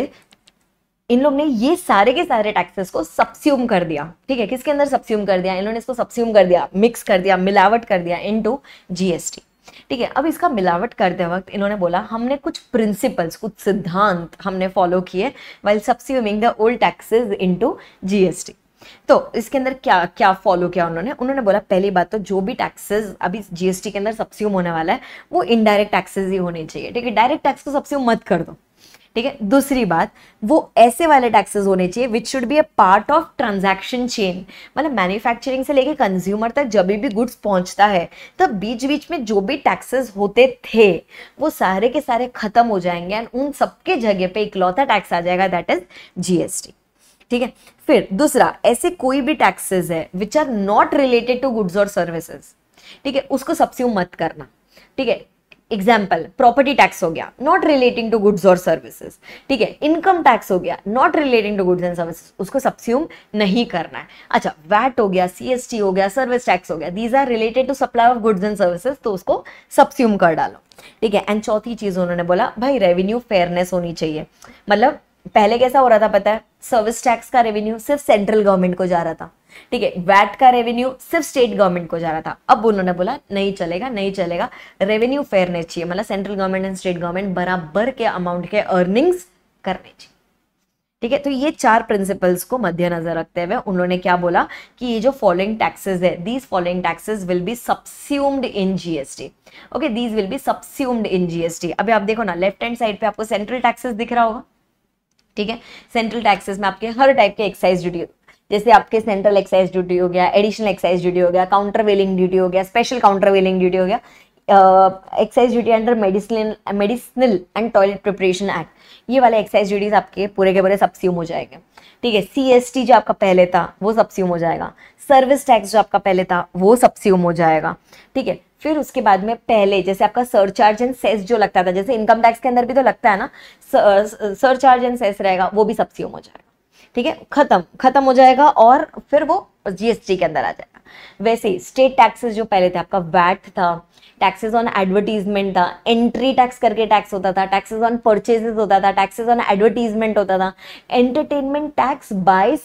इन लोग ने ये सारे के सारे टैक्सेस को सब्स्यूम कर दिया ठीक है किसके अंदर सब्स्यूम कर दिया इन्होंने इसको सब्स्यूम कर दिया मिक्स कर दिया मिलावट कर दिया इन टू जीएसटी ठीक है अब इसका मिलावट करते वक्त इन्होंने बोला हमने कुछ प्रिंसिपल्स कुछ सिद्धांत हमने फॉलो किए while subsuming the old taxes into GST तो इसके अंदर क्या क्या फॉलो किया उन्होंने उन्होंने बोला पहली बात तो जो भी टैक्सेस अभी जीएसटी के अंदर सब्स्यूम होने वाला है वो इनडायरेक्ट टैक्सेस ही होने चाहिए ठीक है डायरेक्ट टैक्स को सब्स्यूम मत कर दो ठीक है दूसरी बात वो ऐसे वाले टैक्सेस होने चाहिए which should be a part of transaction chain मतलब मैन्युफैक्चरिंग से लेके कंज्यूमर तक जब भी गुड्स पहुंचता है तब बीच बीच में जो भी टैक्सेस होते थे वो सारे के सारे खत्म हो जाएंगे एंड उन सबके जगह पे इकलौता टैक्स आ जाएगा दैट इज जीएसटी ठीक है फिर दूसरा ऐसे कोई भी टैक्सेस है which are not related to goods और सर्विसेज ठीक है उसको सब्स्यूम मत करना ठीक है एग्जाम्पल प्रॉपर्टी टैक्स हो गया नॉट रिलेटिंग टू गुड्स और सर्विसेज ठीक है इनकम टैक्स हो गया not relating to goods and services उसको सब्स्यूम नहीं करना है अच्छा वैट हो गया सीएसटी हो गया सर्विस टैक्स हो गया these are related to supply of goods and services तो उसको सब्स्यूम कर डालो ठीक है एंड चौथी चीज उन्होंने बोला भाई रेवेन्यू फेयरनेस होनी चाहिए मतलब पहले कैसा हो रहा था पता है सर्विस टैक्स का रेवेन्यू सिर्फ सेंट्रल गवर्नमेंट को जा रहा था ठीक है वैट का रेवेन्यू सिर्फ स्टेट गवर्नमेंट को जा रहा था अब उन्होंने बोला नहीं चलेगा नहीं चलेगा रेवेन्यू फेयरनेस चाहिए मतलब central government and state government बराबर के अमाउंट के अर्निंग्स करने चाहिए ठीक है तो ये चार प्रिंसिपल्स को मद्देनजर रखते हुए उन्होंने क्या बोला कि ये जो फॉलोइंग टैक्सेस है these following taxes will be subsumed in GST okay these will be subsumed in GST अभी आप देखो ना लेफ्ट हैंड साइड पे आपको सेंट्रल टैक्सेस दिख रहा होगा ठीक है सेंट्रल टैक्सेस में आपके हर टाइप के एक्साइज ड्यूटी जैसे आपके सेंट्रल एक्साइज ड्यूटी हो गया एडिशनल एक्साइज ड्यूटी हो गया काउंटर वेलिंग ड्यूटी हो गया स्पेशल काउंटर वेलिंग ड्यूटी हो गया excise duty under medicine medicinal and toilet preparation act ये वाले एक्साइज ड्यूटीज आपके पूरे के पूरे सब्स्यूम हो जाएंगे ठीक है सी एस टी जो आपका पहले था वो सब्स्यूम हो जाएगा सर्विस टैक्स जो आपका पहले था वो सब्स्यूम हो जाएगा ठीक है फिर उसके बाद में पहले जैसे आपका सरचार्ज एंड सेस जो लगता था जैसे इनकम टैक्स के अंदर भी तो लगता है ना सरचार्ज एंड सेस रहेगा वो भी सबसे हो जाएगा ठीक है खत्म खत्म हो जाएगा और फिर वो जीएसटी के अंदर आ जाएगा वैसे स्टेट टैक्सेस जो पहले थे आपका वैट था टैक्सेस ऑन एडवर्टीजमेंट था एंट्री टैक्स करके टैक्स होता था टैक्सेस ऑन परचेजेस होता था टैक्सेस ऑन एडवर्टीजमेंट होता था entertainment tax by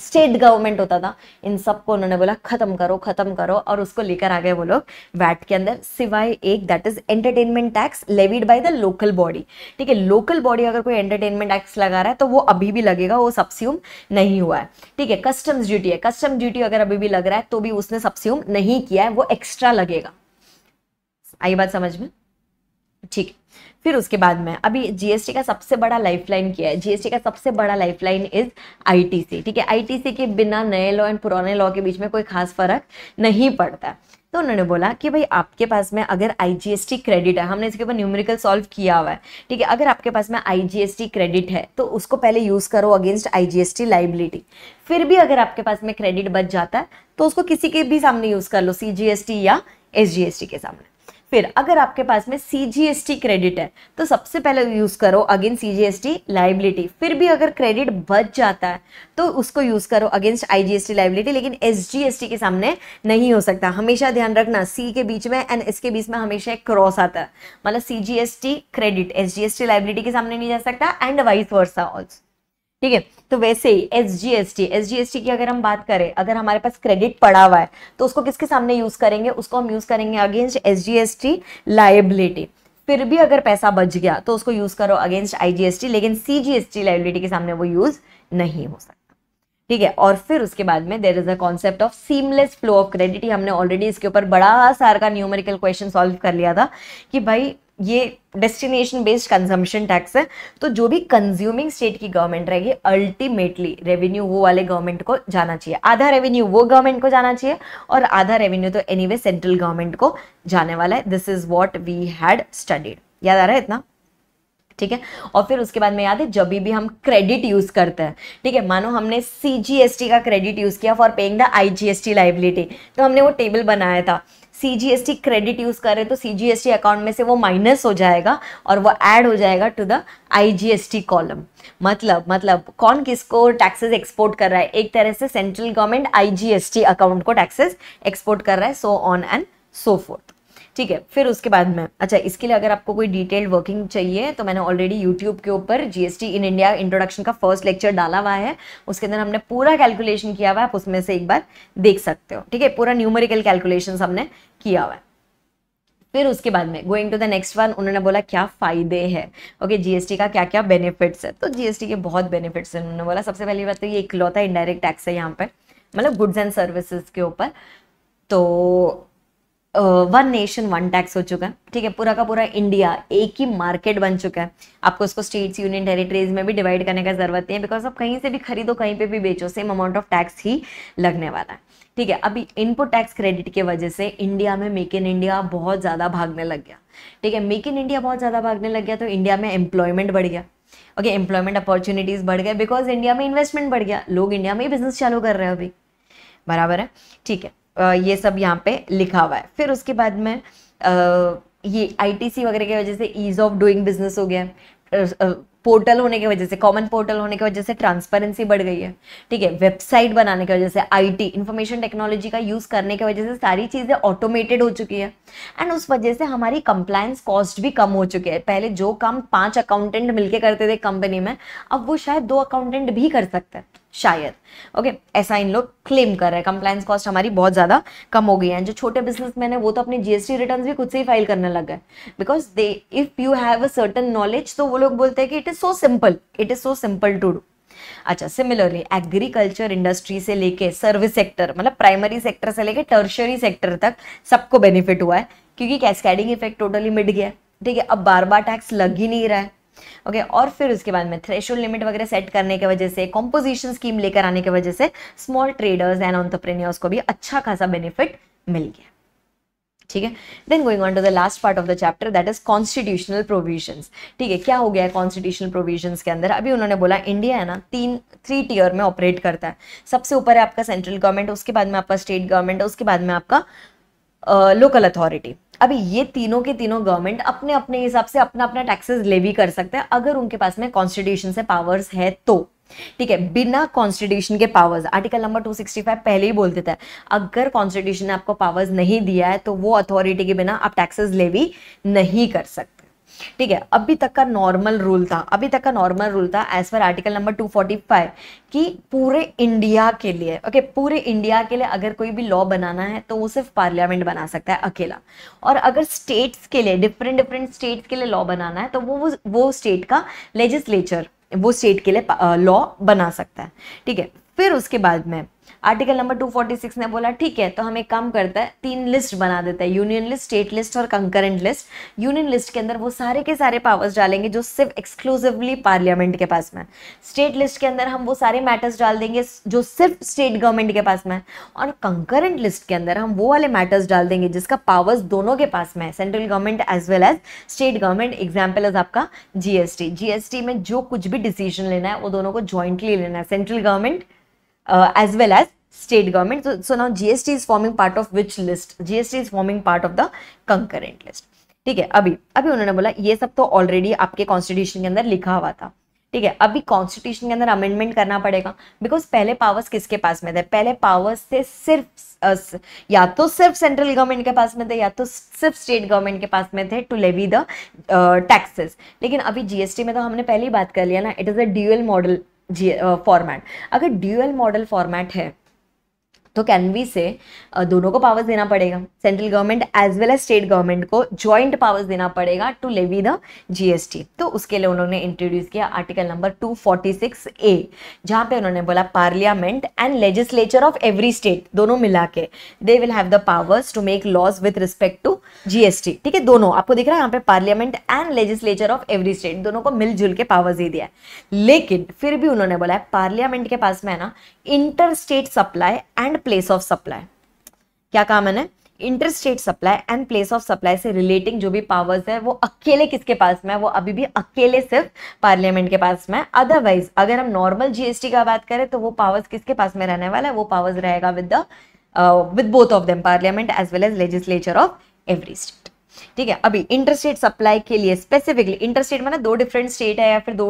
state government होता था इन सबको उन्होंने बोला खत्म करो खत्म करो और उसको लेकर आ गए वो लोग वैट के अंदर सिवाय एक that is entertainment tax levied by the local body ठीक है लोकल बॉडी अगर कोई एंटरटेनमेंट टैक्स लगा रहा है तो वो अभी भी लगेगा वो सब्स्यूम नहीं हुआ है ठीक है कस्टम्स ड्यूटी है कस्टम ड्यूटी अगर अभी भी लग रहा है तो भी उसने सब्स्यूम नहीं किया है वो एक्स्ट्रा लगेगा आई बात समझ में ठीक है फिर उसके बाद में अभी जीएसटी का सबसे बड़ा लाइफलाइन क्या है जीएसटी का सबसे बड़ा लाइफलाइन इज आईटीसी ठीक है आईटीसी के बिना नए लॉ एंड पुराने लॉ के बीच में कोई खास फर्क नहीं पड़ता तो उन्होंने बोला कि भाई आपके पास में अगर आईजीएसटी क्रेडिट है हमने इसके ऊपर न्यूमेरिकल सॉल्व किया हुआ है ठीक है अगर आपके पास में आईजीएसटी क्रेडिट है तो उसको पहले यूज़ करो अगेंस्ट आईजीएसटी लाइबिलिटी फिर भी अगर आपके पास में क्रेडिट बच जाता है तो उसको किसी के भी सामने यूज़ कर लो सीजीएसटी या एसजीएसटी के सामने फिर अगर आपके पास में सीजीएसटी क्रेडिट है तो सबसे पहले यूज करो अगेन सीजीएसटी लाइबिलिटी फिर भी अगर क्रेडिट बच जाता है तो उसको यूज करो अगेंस्ट आईजीएसटी लाइबिलिटी लेकिन एसजीएसटी के सामने नहीं हो सकता हमेशा ध्यान रखना सी के बीच में एंड एस के बीच में हमेशा एक क्रॉस आता है मतलब सीजीएसटी क्रेडिट एसजीएसटी लाइबिलिटी के सामने नहीं जा सकता एंड वाइस वर्सा ऑल्सो ठीक है तो वैसे ही S G S T S G S T की अगर हम बात करें अगर हमारे पास क्रेडिट पड़ा हुआ है तो उसको किसके सामने यूज करेंगे उसको हम यूज करेंगे against S G S T liability फिर भी अगर पैसा बच गया तो उसको यूज करो अगेंस्ट आईजीएसटी लेकिन सीजीएसटी लाइबिलिटी के सामने वो यूज नहीं हो सकता ठीक है और फिर उसके बाद में there is a concept of seamless flow of credit हमने ऑलरेडी इसके ऊपर बड़ा सार का न्यूमेरिकल क्वेश्चन सॉल्व कर लिया था कि भाई ये डेस्टिनेशन बेस्ड कंजम्पशन टैक्स है तो जो भी कंज्यूमिंग स्टेट की गवर्नमेंट रहेगी अल्टीमेटली रेवेन्यू वो वाले गवर्नमेंट को जाना चाहिए आधा रेवेन्यू वो गवर्नमेंट को जाना चाहिए और आधा रेवेन्यू तो एनीवे सेंट्रल गवर्नमेंट को जाने वाला है this is what we had studied याद आ रहा है इतना ठीक है और फिर उसके बाद में याद है जब भी हम क्रेडिट यूज करते हैं ठीक है मानो हमने सी का क्रेडिट यूज किया for paying the I liability तो हमने वो टेबल बनाया था C G S T credit use करें तो C G S T account में से वो माइनस हो जाएगा और वो ऐड हो जाएगा to the I G S T column मतलब मतलब कौन किसको टैक्सेस एक्सपोर्ट कर रहा है एक तरह से central government I G S T account को टैक्सेस एक्सपोर्ट कर रहा है so on and so forth ठीक है फिर उसके बाद में अच्छा इसके लिए अगर आपको कोई डिटेल्ड वर्किंग चाहिए तो मैंने ऑलरेडी यूट्यूब के ऊपर जीएसटी इन इंडिया इंट्रोडक्शन का फर्स्ट लेक्चर डाला हुआ है उसके अंदर हमने पूरा कैलकुलेशन किया हुआ है आप उसमें से एक बार देख सकते हो ठीक है पूरा न्यूमेरिकल कैलकुलेशन हमने किया हुआ है फिर उसके बाद में going to the next one उन्होंने बोला क्या फ़ायदे हैं ओके जीएसटी का क्या क्या बेनिफिट्स है तो जीएसटी के बहुत बेनिफिट्स हैं उन्होंने बोला सबसे पहली बात तो ये इकलौता इनडायरेक्ट टैक्स है यहाँ पे मतलब गुड्स एंड सर्विसेज के ऊपर तो वन नेशन वन टैक्स हो चुका है ठीक है पूरा का पूरा इंडिया एक ही मार्केट बन चुका है आपको उसको स्टेट्स यूनियन टेरिटरीज में भी डिवाइड करने का जरूरत नहीं है बिकॉज आप कहीं से भी खरीदो कहीं पे भी बेचो सेम अमाउंट ऑफ टैक्स ही लगने वाला है ठीक है अभी इनपुट टैक्स क्रेडिट की वजह से इंडिया में मेक इन इंडिया बहुत ज़्यादा भागने लग गया ठीक है मेक इन इंडिया बहुत ज़्यादा भागने लग गया तो इंडिया में एम्प्लॉयमेंट बढ़ गया ओके एम्प्लॉयमेंट अपॉर्चुनिटीज़ बढ़ गए बिकॉज इंडिया में इन्वेस्टमेंट बढ़ गया लोग इंडिया में ही बिजनेस चालू कर रहे हैं अभी बराबर है ठीक है ये सब यहाँ पे लिखा हुआ है फिर उसके बाद में ये आईटीसी वगैरह की वजह से ईज ऑफ डूइंग बिजनेस हो गया पोर्टल होने की वजह से कॉमन पोर्टल होने की वजह से ट्रांसपेरेंसी बढ़ गई है ठीक है वेबसाइट बनाने की वजह से आईटी इंफॉर्मेशन टेक्नोलॉजी का यूज़ करने की वजह से सारी चीज़ें ऑटोमेटेड हो चुकी है एंड उस वजह से हमारी कंप्लायंस कॉस्ट भी कम हो चुकी है पहले जो काम पांच अकाउंटेंट मिलके करते थे कंपनी में अब वो शायद दो अकाउंटेंट भी कर सकते हैं शायद ओके okay, ऐसा इन लोग क्लेम कर रहे हैं कंप्लायंस कॉस्ट हमारी बहुत ज़्यादा कम हो गई है जो छोटे बिजनेसमैन है वो तो अपने जीएसटी रिटर्न्स भी खुद से ही फाइल करने लग गए because they if you have a certain knowledge तो वो लोग बोलते हैं कि it is so simple it is so simple to do अच्छा सिमिलरली एग्रीकल्चर इंडस्ट्री से लेके सर्विस सेक्टर मतलब प्राइमरी सेक्टर से लेके टर्शरी सेक्टर तक सबको बेनिफिट हुआ है क्योंकि कैस्कैडिंग इफेक्ट टोटली मिट गया ठीक है अब बार बार टैक्स लग ही नहीं रहा है ओके okay, और फिर उसके बाद में थ्रेशोल लिमिट वगैरह सेट करने की वजह से कॉम्पोजिशन स्कीम लेकर आने की वजह से स्मॉल ट्रेडर्स एंड ऑन्टरप्रेन्योर्स को भी अच्छा खासा बेनिफिट मिल गया ठीक है then going on to the last part of the chapter that is constitutional provisions ठीक है क्या हो गया है कॉन्स्टिट्यूशनल प्रोविजंस के अंदर अभी उन्होंने बोला इंडिया है ना तीन थ्री टीयर में ऑपरेट करता है सबसे ऊपर है आपका सेंट्रल गवर्नमेंट उसके बाद में आपका स्टेट गवर्नमेंट उसके बाद में आपका लोकल uh, अथॉरिटी अभी ये तीनों के तीनों गवर्नमेंट अपने अपने हिसाब से अपना अपना टैक्सेस लेवी कर सकते हैं अगर उनके पास में कॉन्स्टिट्यूशन से पावर्स है तो ठीक है बिना कॉन्स्टिट्यूशन के पावर्स आर्टिकल नंबर 265 पहले ही बोल देता है अगर कॉन्स्टिट्यूशन ने आपको पावर्स नहीं दिया है तो वो अथॉरिटी के बिना आप टैक्सेस लेवी नहीं कर सकते ठीक है अभी तक का नॉर्मल रूल था अभी तक का नॉर्मल रूल था एज पर आर्टिकल नंबर 245 कि पूरे इंडिया के लिए ओके पूरे इंडिया के लिए अगर कोई भी लॉ बनाना है तो वो सिर्फ पार्लियामेंट बना सकता है अकेला और अगर स्टेट्स के लिए डिफरेंट डिफरेंट स्टेट्स के लिए लॉ बनाना है तो वो वो स्टेट का लेजिस्लेचर वो स्टेट के लिए लॉ uh, बना सकता है ठीक है फिर उसके बाद में आर्टिकल नंबर 246 ने बोला ठीक है तो हम एक काम करता है तीन लिस्ट बना देता है यूनियन लिस्ट स्टेट लिस्ट और कंकरेंट लिस्ट यूनियन लिस्ट के अंदर वो सारे के सारे पावर्स डालेंगे जो सिर्फ एक्सक्लूसिवली पार्लियामेंट के पास में स्टेट लिस्ट के अंदर हम वो सारे मैटर्स डाल देंगे जो सिर्फ स्टेट गवर्नमेंट के पास में और कंकरेंट लिस्ट के अंदर हम वो वाले मैटर्स डाल देंगे जिसका पावर्स दोनों के पास में है central government as well as state government example as आपका जीएसटी जीएसटी में जो कुछ भी डिसीजन लेना है वो दोनों को ज्वाइंटली लेना है central government uh, as well as state government. So, so, now GST is forming part of which list? GST is forming part of the concurrent list. ठीक है अभी अभी उन्होंने बोला ये सब तो ऑलरेडी आपके कॉन्स्टिट्यूशन के अंदर लिखा हुआ था ठीक है अभी कॉन्स्टिट्यूशन के अंदर अमेंडमेंट करना पड़ेगा बिकॉज पहले पावर्स किसके पास में थे पहले पावर्स थे सिर्फ या तो सिर्फ सेंट्रल गवर्नमेंट के पास में थे या तो सिर्फ स्टेट गवर्नमेंट के पास में थे टू लेवी द टैक्सेस लेकिन अभी जीएसटी में तो हमने पहली बात कर लिया ना it is a dual model जी फॉर्मेट अगर ड्यूएल मॉडल फॉर्मेट है तो कैन वी से दोनों को पावर्स देना पड़ेगा central government as well as state government को ज्वाइंट पावर्स देना पड़ेगा टू लेवी द जीएसटी तो उसके लिए उन्होंने इंट्रोड्यूस किया आर्टिकल नंबर 246 ए जहां पे उन्होंने बोला parliament and legislature of every state दोनों मिला के they will have the powers to make laws with respect to GST ठीक है दोनों आपको दिख रहा है यहाँ पे parliament and legislature of every state दोनों को मिलजुल के पावर्स दे दिया है लेकिन फिर भी उन्होंने बोला है पार्लियामेंट के पास में है ना inter state supply and place of supply क्या कहा मैंने state supply and place of supply से रिलेटिंग जो भी पावर्स है वो अकेले किसके पास में है वो अभी भी अकेले सिर्फ पार्लियामेंट के पास में अदरवाइज अगर हम नॉर्मल जीएसटी का बात करें तो वो पावर्स किसके पास में रहने वाला है वो पावर्स रहेगा with the with both of them parliament as well as legislature of every state ठीक है अभी इंटरस्टेट सप्लाई के लिए स्पेसिफिकली इंटरस्टेट मतलब दो डिफरेंट स्टेट है या फिर दो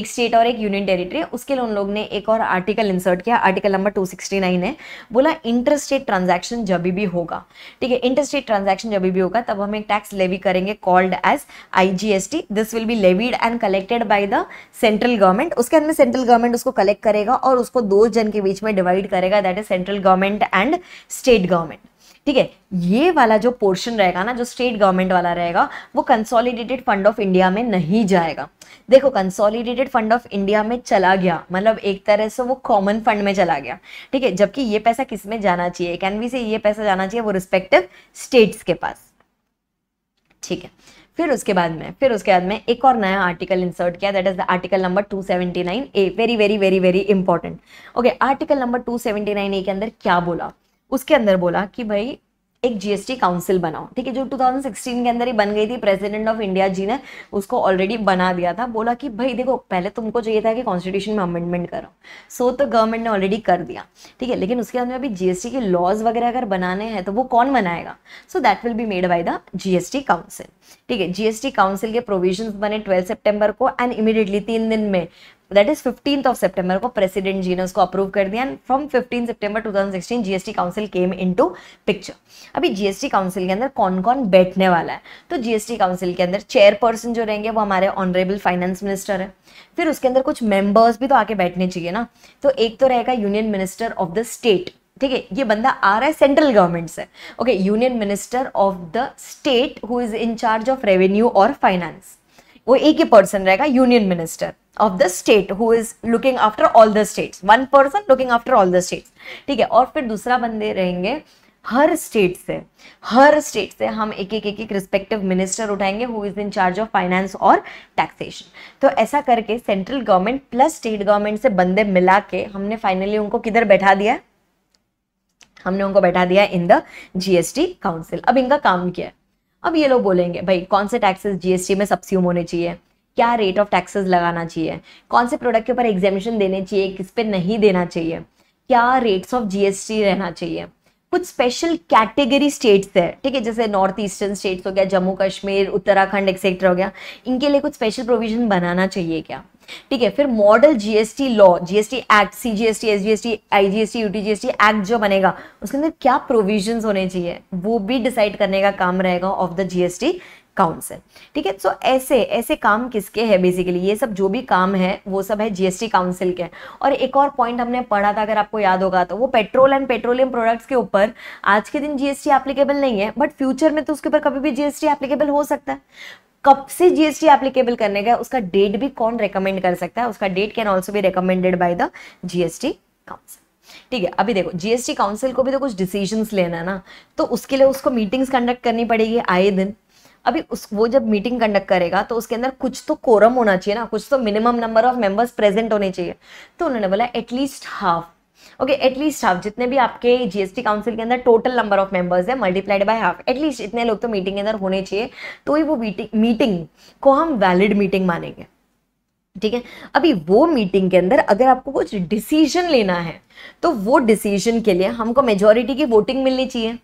एक स्टेट और एक यूनियन टेरिटरी है उसके लिए उन लोग ने एक और आर्टिकल इंसर्ट किया आर्टिकल नंबर 269 है बोला इंटरस्टेट ट्रांजैक्शन जब भी होगा ठीक है इंटरस्टेट ट्रांजैक्शन जब भी होगा तब हम एक टैक्स लेवी करेंगे called as I this will be levied and collected by the central government उसके अंदर सेंट्रल गवर्नमेंट उसको कलेक्ट करेगा और उसको दो जन के बीच में डिवाइड करेगा that is central government and state government ठीक है ये वाला जो पोर्शन रहेगा ना जो स्टेट गवर्नमेंट वाला रहेगा वो कंसोलिडेटेड फंड ऑफ इंडिया में नहीं जाएगा देखो कंसोलिडेटेड फंड ऑफ इंडिया में चला गया मतलब एक तरह से वो कॉमन फंड में चला गया ठीक है जबकि ये पैसा किस में जाना चाहिए कैनवी से ये पैसा जाना चाहिए वो रिस्पेक्टिव स्टेट्स के पास ठीक है फिर उसके बाद में फिर उसके बाद में एक और नया आर्टिकल इंसर्ट किया that is the article number 279 A very very very very important okay article number 279 A के अंदर क्या बोला उसके अंदर बोला कि भाई एक जीएसटी काउंसिल बनाओ ठीक है जो 2016 के अंदर ही बन गई थी प्रेसिडेंट ऑफ इंडिया जी ने उसको ऑलरेडी बना दिया था बोला कि भाई देखो पहले तुमको चाहिए था कि कॉन्स्टिट्यूशन में अमेंडमेंट करो सो तो गवर्नमेंट ने ऑलरेडी कर दिया ठीक है लेकिन उसके अंदर अभी जीएसटी के लॉज वगैरह अगर बनाने हैं तो वो कौन बनाएगा so that will be made by the GST council ठीक है जीएसटी काउंसिल के प्रोविजन बने ट्वेल्थ सेप्टेम्बर को एंड इमीडिएटली तीन दिन में that is fifteen of September को प्रेसिडेंट जी ने उसको अप्रूव कर दिया and from fifteen September sixteen GST council came into picture अभी जीएसटी काउंसिल के अंदर कौन कौन बैठने वाला है तो जीएसटी काउंसिल के अंदर चेयरपर्सन जो रहेंगे वो हमारे ऑनरेबल फाइनेंस मिनिस्टर है फिर उसके अंदर कुछ मेंबर्स भी तो आके बैठने चाहिए ना तो एक तो रहेगा union minister of the state ठीक है ये बंदा आ रहा है सेंट्रल गवर्नमेंट से okay union minister of the state who is in charge of revenue और फाइनेंस वो एक ही पर्सन रहेगा union minister of the state who is looking after all the states one person looking after all the states ठीक है और फिर दूसरा बंदे रहेंगे हर स्टेट से हर स्टेट से हम एक एक एक एक रिस्पेक्टिव मिनिस्टर उठाएंगे who is in charge of finance और टैक्सेशन तो ऐसा करके central government plus state government से बंदे मिला के हमने फाइनली उनको किधर बैठा दिया हमने उनको बैठा दिया इन द जीएसटी काउंसिल अब इनका काम क्या है अब ये लोग बोलेंगे भाई कौन से टैक्सेस जीएसटी में सब्स्यूम होने चाहिए क्या रेट ऑफ टैक्सेस लगाना चाहिए कौन से प्रोडक्ट के ऊपर एग्जामिशन देने चाहिए किस पे नहीं देना चाहिए क्या रेट्स ऑफ जीएसटी रहना चाहिए कुछ स्पेशल कैटेगरी स्टेट्स है ठीक है जैसे नॉर्थ ईस्टर्न स्टेट्स हो गया जम्मू कश्मीर उत्तराखंड एक्सेट्रा हो गया इनके लिए कुछ स्पेशल प्रोविजन बनाना चाहिए क्या ठीक है फिर model GST law GST act C G S T I T UT GST act जो बनेगा उसके अंदर क्या प्रोविजन होने चाहिए वो भी डिसाइड करने का काम रहेगा ऑफ द जीएसटी काउंसिल ठीक है सो ऐसे ऐसे काम किसके हैं बेसिकली ये सब जो भी काम है वो सब है जीएसटी काउंसिल के और एक और पॉइंट हमने पढ़ा था अगर आपको याद होगा तो वो पेट्रोल एंड पेट्रोलियम प्रोडक्ट्स के ऊपर आज के दिन जीएसटी एप्लीकेबल नहीं है बट फ्यूचर में तो उसके ऊपर कभी भी जीएसटी एप्लीकेबल हो सकता है कब से जीएसटी एप्लीकेबल करने का उसका डेट भी कौन रिकमेंड कर सकता है उसका डेट कैन ऑल्सो भी recommended by the GST council ठीक है अभी देखो जीएसटी काउंसिल को भी तो कुछ डिसीजंस लेना है ना तो उसके लिए उसको मीटिंग्स कंडक्ट करनी पड़ेगी आए दिन अभी उस वो जब मीटिंग कंडक्ट करेगा तो उसके अंदर कुछ तो कोरम होना चाहिए ना कुछ तो minimum number of members present होने चाहिए तो उन्होंने बोला at least half okay at least half जितने भी आपके जीएसटी काउंसिल के अंदर टोटल नंबर ऑफ मेंबर्स है मल्टीप्लाइड बाय हाफ एटलीस्ट इतने लोग तो मीटिंग के अंदर होने चाहिए तो ही वो मीटिंग को हम वैलिड मीटिंग मानेंगे ठीक है अभी वो मीटिंग के अंदर अगर आपको कुछ डिसीजन लेना है तो वो डिसीजन के लिए हमको मेजोरिटी की वोटिंग मिलनी चाहिए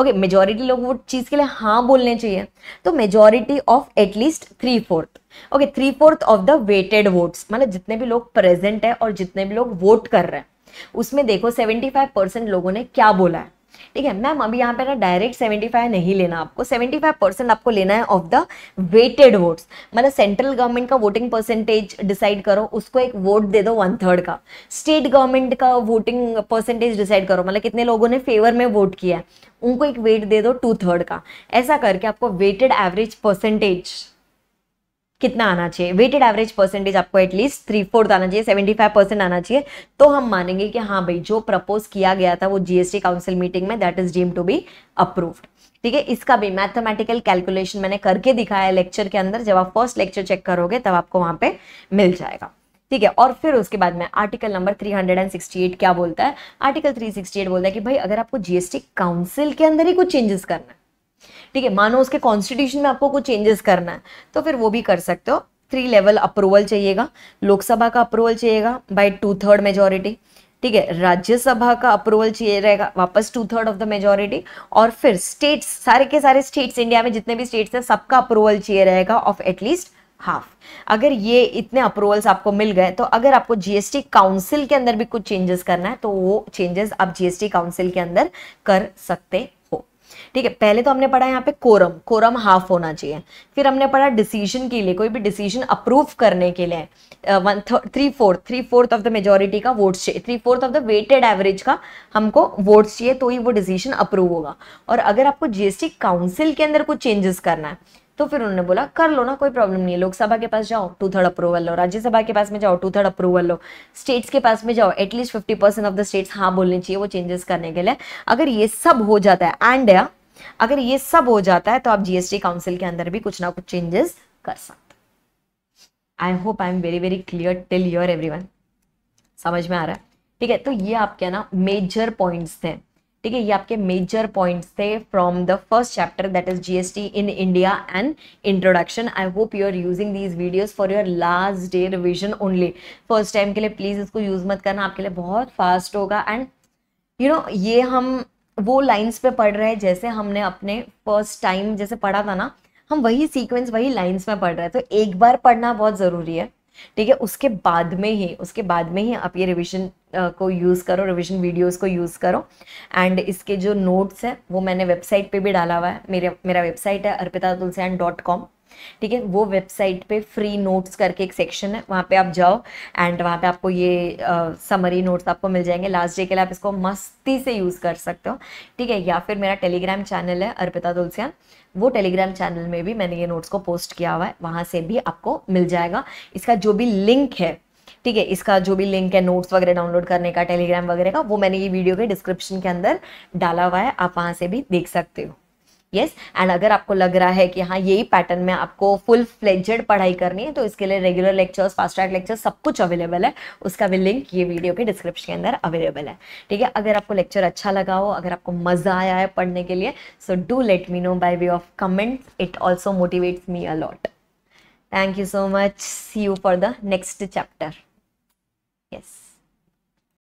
ओके मेजोरिटी लोग वो चीज़ के लिए हाँ बोलने चाहिए तो majority of at least three fourth okay three fourth of the weighted votes मतलब जितने भी लोग प्रेजेंट है और जितने भी लोग वोट कर रहे हैं उसमें देखो सेवेंटी फाइव परसेंट लोगों ने क्या बोला है ठीक है मैम अभी यहाँ पे ना डायरेक्ट 75 नहीं लेना आपको 75 परसेंट आपको लेना है ऑफ द वेटेड वोट्स मतलब सेंट्रल गवर्नमेंट का वोटिंग परसेंटेज डिसाइड करो उसको एक वोट दे दो वन थर्ड का स्टेट गवर्नमेंट का वोटिंग परसेंटेज डिसाइड करो मतलब कितने लोगों ने फेवर में वोट किया है उनको एक वेट दे दो टू थर्ड का ऐसा करके आपको वेटेड एवरेज परसेंटेज कितना आना चाहिए वेटेड एवरेज परसेंटेज आपको एटलीस्ट थ्री फोर्थ आना चाहिए सेवेंटी फाइव परसेंट आना चाहिए तो हम मानेंगे कि हाँ भाई जो प्रपोज किया गया था वो जीएसटी काउंसिल मीटिंग में that is deem to be approved ठीक है इसका भी मैथमेटिकल कैलकुलेशन मैंने करके दिखाया लेक्चर के अंदर जब आप फर्स्ट लेक्चर चेक करोगे तब आपको वहां पे मिल जाएगा ठीक है और फिर उसके बाद में आर्टिकल नंबर 368 क्या बोलता है आर्टिकल 368 बोलता है कि भाई अगर आपको जीएसटी काउंसिल के अंदर ही कुछ चेंजेस करना है ठीक है मानो उसके कॉन्स्टिट्यूशन में आपको कुछ चेंजेस करना है तो फिर वो भी कर सकते हो थ्री लेवल अप्रूवल चाहिएगा लोकसभा का अप्रूवल चाहिएगा बाय टू थर्ड मेजोरिटी ठीक है राज्यसभा का अप्रूवल चाहिए रहेगा वापस two third of the majority और फिर स्टेट्स सारे के सारे स्टेट्स इंडिया में जितने भी स्टेट्स हैं सबका अप्रूवल चाहिए रहेगा ऑफ एटलीस्ट हाफ अगर ये इतने अप्रूवल्स आपको मिल गए तो अगर आपको जीएसटी काउंसिल के अंदर भी कुछ चेंजेस करना है तो वो चेंजेस आप जीएसटी काउंसिल के अंदर कर सकते ठीक है पहले तो हमने पढ़ा यहाँ पे कोरम कोरम हाफ होना चाहिए फिर हमने पढ़ा डिसीजन के लिए कोई भी डिसीजन अप्रूव करने के लिए three fourth three fourth of the majority का वोट्स चाहिए three fourth of the weighted average का हमको वोट्स चाहिए तो ही वो डिसीजन अप्रूव होगा और अगर आपको जीएसटी काउंसिल के अंदर कुछ चेंजेस करना है तो फिर उन्होंने बोला कर लो ना कोई प्रॉब्लम नहीं है लोकसभा के पास जाओ टू थर्ड अप्रूवल लो राज्यसभा के पास में जाओ टू थर्ड अप्रूवल लो स्टेट्स के पास में जाओ at least fifty percent of the states हाँ बोलनी चाहिए वो चेंजेस करने के लिए अगर ये सब हो जाता है एंड अगर ये सब हो जाता है तो आप जीएसटी काउंसिल के अंदर भी कुछ ना कुछ चेंजेस कर सकते I hope I am very very clear till your every समझ में आ रहा है ठीक है तो ये आपके ना मेजर पॉइंट थे ठीक है ये आपके मेजर पॉइंट्स थे from the first chapter that is GST in India and introduction I hope you are using these videos for your last day revision only first time के लिए प्लीज़ इसको use मत करना आपके लिए बहुत फास्ट होगा एंड यू नो ये हम वो लाइंस पे पढ़ रहे हैं जैसे हमने अपने फर्स्ट टाइम जैसे पढ़ा था ना हम वही सीक्वेंस वही लाइंस में पढ़ रहे हैं तो एक बार पढ़ना बहुत ज़रूरी है ठीक है उसके बाद में ही उसके बाद में ही आप ये रिविजन को यूज़ करो रिविजन वीडियोज़ को यूज़ करो एंड इसके जो नोट्स हैं वो मैंने वेबसाइट पे भी डाला हुआ है मेरे मेरा वेबसाइट है अर्पिता तुलसैन डॉट कॉम ठीक है वो वेबसाइट पे फ्री नोट्स करके एक सेक्शन है वहाँ पे आप जाओ एंड वहाँ पे आपको ये समरी नोट्स आपको मिल जाएंगे लास्ट डे के लिए आप इसको मस्ती से यूज़ कर सकते हो ठीक है या फिर मेरा टेलीग्राम चैनल है अर्पिता तुलसियान वो टेलीग्राम चैनल में भी मैंने ये नोट्स को पोस्ट किया हुआ है वहाँ से भी आपको मिल जाएगा इसका जो भी लिंक है ठीक है इसका जो भी लिंक है नोट्स वगैरह डाउनलोड करने का टेलीग्राम वगैरह का वो मैंने ये वीडियो के डिस्क्रिप्शन के अंदर डाला हुआ है आप वहाँ से भी देख सकते हो येस एंड अगर आपको लग रहा है कि हाँ यही पैटर्न में आपको फुल फ्लेजेड पढ़ाई करनी है तो इसके लिए regular lectures fast track lecture सब कुछ अवेलेबल है उसका भी लिंक ये वीडियो के डिस्क्रिप्शन के अंदर अवेलेबल है ठीक है अगर आपको लेक्चर अच्छा लगा हो अगर आपको मज़ा आया है पढ़ने के लिए so do let me know by way of comments it also motivates me a lot thank you so much see you for the next chapter yes